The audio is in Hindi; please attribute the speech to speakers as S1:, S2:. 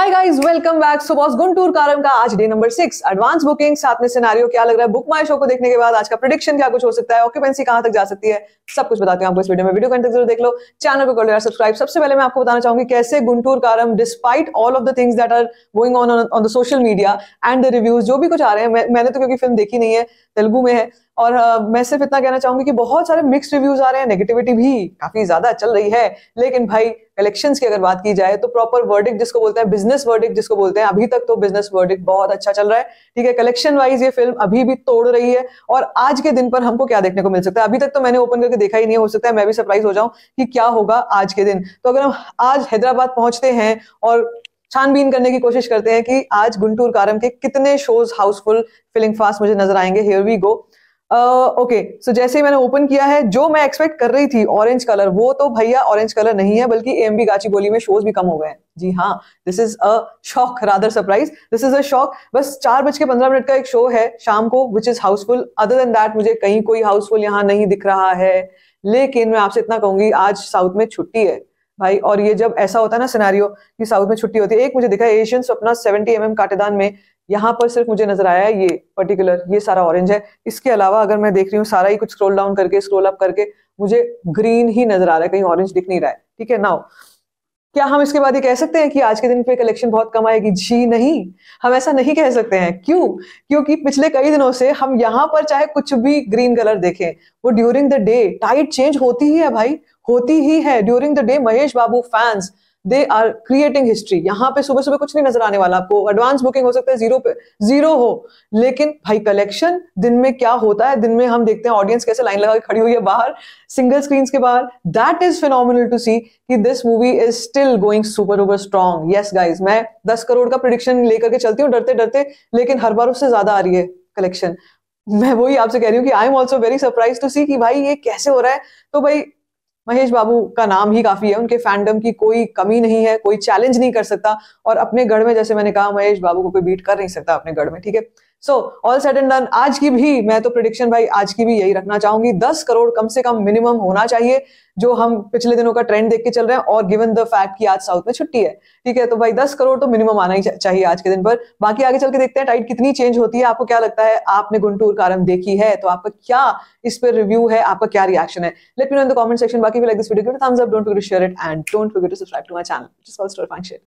S1: हाय guys welcome back so boss Guntur का आज day number six advance booking साथ में सिनारियो क्या लग रहा है बुक माई शो को देखने के बाद आज का प्रोडिक्शन क्या कुछ हो सकता है ऑक्यूपेंसी कहां तक जा सकती है सब कुछ बताते हैं आपको इस वीडियो में वीडियो कंटेंट जरूर देख लो चैनल को कर लो यार सब्सक्राइब सबसे पहले मैं आपको बताना चाहूंगी कैसे Guntur Kaaram despite all of the things that are going on on the social media and the reviews जो भी कुछ आ रहे हैं मैंने तो क्योंकि फिल्म देखी नहीं है तेलुगु में है और मैं सिर्फ इतना कहना चाहूंगी कि बहुत सारे मिक्स रिव्यूज आ रहे हैं नेगेटिविटी भी काफी ज्यादा चल रही है लेकिन भाई कलेक्शंस की अगर बात की जाए तो प्रॉपर वर्डिक जिसको बोलते हैं बिजनेस वर्डिक जिसको बोलते हैं अभी तक तो बिजनेस वर्डिक बहुत अच्छा चल रहा है ठीक है कलेक्शन वाइज ये फिल्म अभी भी तोड़ रही है और आज के दिन पर हमको क्या देखने को मिल सकता है अभी तक तो मैंने ओपन करके देखा ही नहीं हो सकता है मैं भी सरप्राइज हो जाऊं कि क्या होगा आज के दिन तो अगर हम आज हैदराबाद पहुंचते हैं और छानबीन करने की कोशिश करते हैं कि आज गुंटूर कारम के कितने शोज हाउसफुल फिलिंग फास्ट मुझे नजर आएंगे here we go okay uh, so okay, so जैसे ही मैंने ओपन किया है जो मैं एक्सपेक्ट कर रही थी ऑरेंज कलर वो तो भैया ऑरेंज कलर नहीं है बल्कि एम बी गाची बोली में शोज भी कम हो गए हैं जी हाँ this is a shock rather surprise this is a shock बस चार बज के पंद्रह मिनट का एक शो है शाम को which is housefull other than that मुझे कहीं कोई हाउसफुल यहाँ नहीं दिख रहा है लेकिन मैं आपसे इतना कहूंगी आज साउथ में छुट्टी है भाई और ये जब ऐसा होता है ना सिनारियो कि साउथ में छुट्टी होती है एक मुझे दिखा एशियन सपना सेवेंटी एम एम काटेदान में यहाँ पर सिर्फ मुझे नजर आया है ये पर्टिकुलर ये सारा ऑरेंज है इसके अलावा अगर मैं देख रही हूँ सारा ही कुछ स्क्रोल डाउन करके स्क्रोल अप करके मुझे ग्रीन ही नजर आ रहा है कहीं ऑरेंज दिख नहीं रहा है ठीक है नाउ क्या हम इसके बाद ये कह सकते हैं कि आज के दिन पे कलेक्शन बहुत कम आएगी जी नहीं हम ऐसा नहीं कह सकते हैं क्यों क्योंकि पिछले कई दिनों से हम यहाँ पर चाहे कुछ भी ग्रीन कलर देखें वो during the day tight change होती ही है भाई होती ही है during the day Mahesh Babu fans they are creating history यहाँ पे सुबह सुबह कुछ नहीं नजर आने वाला आपको एडवांस बुकिंग हो सकता है जीरो पे जीरो हो लेकिन भाई कलेक्शन दिन में क्या होता है दिन में हम देखते हैं ऑडियंस कैसे लाइन लगा के खड़ी हुई है बाहर सिंगल स्क्रीन के बाहर that is phenomenal to see कि this movie is still going super over strong yes guys मैं दस करोड़ का प्रोडिक्शन लेकर के चलती हूँ डरते डरते लेकिन हर बार उससे ज्यादा आ रही है कलेक्शन मैं वही आपसे कह रही हूँ कि I am also very surprise to see कि भाई ये कैसे हो रहा है तो भाई महेश बाबू का नाम ही काफी है उनके फैंडम की कोई कमी नहीं है कोई चैलेंज नहीं कर सकता और अपने गढ़ में जैसे मैंने कहा महेश बाबू को कोई बीट कर नहीं सकता अपने गढ़ में ठीक है so all set and done आज की भी मैं तो प्रिडिक्शन भाई आज की भी यही रखना चाहूंगी दस करोड़ कम से कम मिनिमम होना चाहिए जो हम पिछले दिनों का ट्रेंड देख के चल रहे हैं और गिवन द फैक्ट कि आज साउथ में छुट्टी है ठीक है तो भाई दस करोड़ तो मिनिमम आना ही चाहिए आज के दिन पर बाकी आगे चल के देखते हैं टाइट कितनी चेंज होती है आपको क्या लगता है आपने गुंटूर कारम देखी है तो आपका क्या इस पर रिव्यू है आपका क्या रिएक्शन है let me know in the comment section बाकी like this video thumbs up don't to share it and don't to subscribe to my channel